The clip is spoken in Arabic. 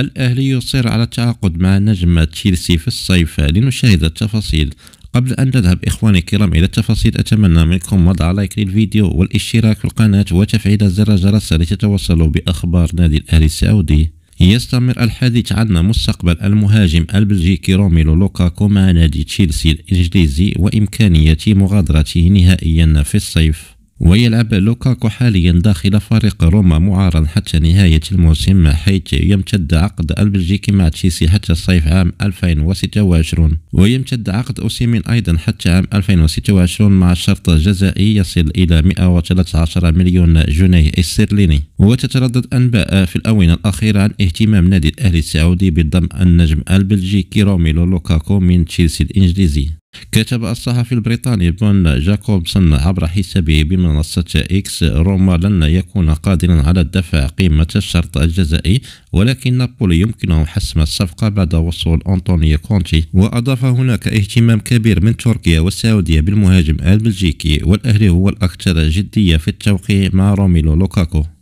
الأهلي يصر على التعاقد مع نجم تشيلسي في الصيف لنشاهد التفاصيل قبل أن نذهب إخواني الكرام إلى التفاصيل أتمنى منكم وضع لايك للفيديو والاشتراك في القناة وتفعيل زر الجرس لتتوصلوا بأخبار نادي الأهلي السعودي يستمر الحديث عن مستقبل المهاجم البلجيكي روميلو لوكاكو مع نادي تشيلسي الإنجليزي وإمكانية مغادرته نهائيا في الصيف ويلعب لوكاكو حاليا داخل فريق روما معارا حتى نهاية الموسم حيث يمتد عقد البلجيكي مع تشيلسي حتى صيف عام 2026 ويمتد عقد أوسيمين أيضا حتى عام 2026 مع شرط جزائي يصل إلى 113 مليون جنيه استرليني وتتردد أنباء في الآونة الأخيرة عن اهتمام نادي الأهلي السعودي بضم النجم البلجيكي روميلو لوكاكو من تشيلسي الإنجليزي كتب الصحفي البريطاني بون جاكوبسون عبر حسابه بمنصة إكس روما لن يكون قادرا على دفع قيمة الشرط الجزائي ولكن نابولي يمكنه حسم الصفقة بعد وصول أنطونيو كونتي وأضاف هناك اهتمام كبير من تركيا والسعودية بالمهاجم البلجيكي والأهلي هو الأكثر جدية في التوقيع مع روميلو لوكاكو